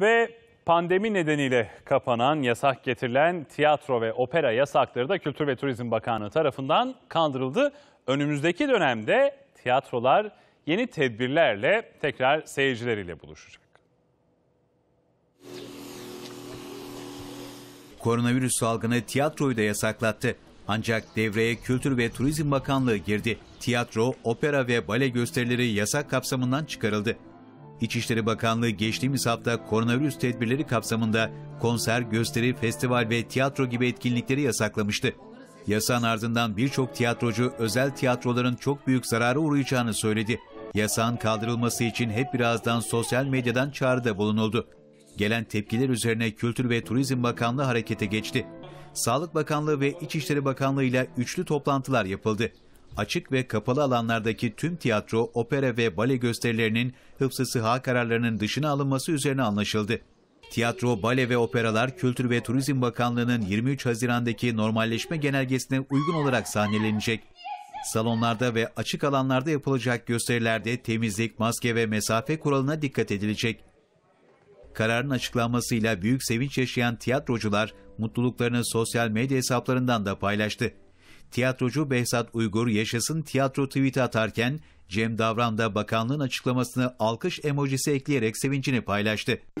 Ve pandemi nedeniyle kapanan, yasak getirilen tiyatro ve opera yasakları da Kültür ve Turizm Bakanlığı tarafından kaldırıldı. Önümüzdeki dönemde tiyatrolar yeni tedbirlerle tekrar seyircileriyle buluşacak. Koronavirüs salgını tiyatroyu da yasaklattı. Ancak devreye Kültür ve Turizm Bakanlığı girdi. Tiyatro, opera ve bale gösterileri yasak kapsamından çıkarıldı. İçişleri Bakanlığı geçtiğimiz hafta koronavirüs tedbirleri kapsamında konser, gösteri, festival ve tiyatro gibi etkinlikleri yasaklamıştı. Yasan ardından birçok tiyatrocu özel tiyatroların çok büyük zarara uğrayacağını söyledi. Yasağın kaldırılması için hep birazdan sosyal medyadan çağrıda bulunuldu. Gelen tepkiler üzerine Kültür ve Turizm Bakanlığı harekete geçti. Sağlık Bakanlığı ve İçişleri Bakanlığı ile üçlü toplantılar yapıldı açık ve kapalı alanlardaki tüm tiyatro, opera ve bale gösterilerinin hıfzı sıha kararlarının dışına alınması üzerine anlaşıldı. Tiyatro, bale ve operalar Kültür ve Turizm Bakanlığı'nın 23 Haziran'daki normalleşme genelgesine uygun olarak sahnelenecek. Salonlarda ve açık alanlarda yapılacak gösterilerde temizlik, maske ve mesafe kuralına dikkat edilecek. Kararın açıklanmasıyla büyük sevinç yaşayan tiyatrocular mutluluklarını sosyal medya hesaplarından da paylaştı. Tiyatrocu Behzat Uygur yaşasın tiyatro tweet'i atarken Cem Davran da bakanlığın açıklamasını alkış emojisi ekleyerek sevincini paylaştı.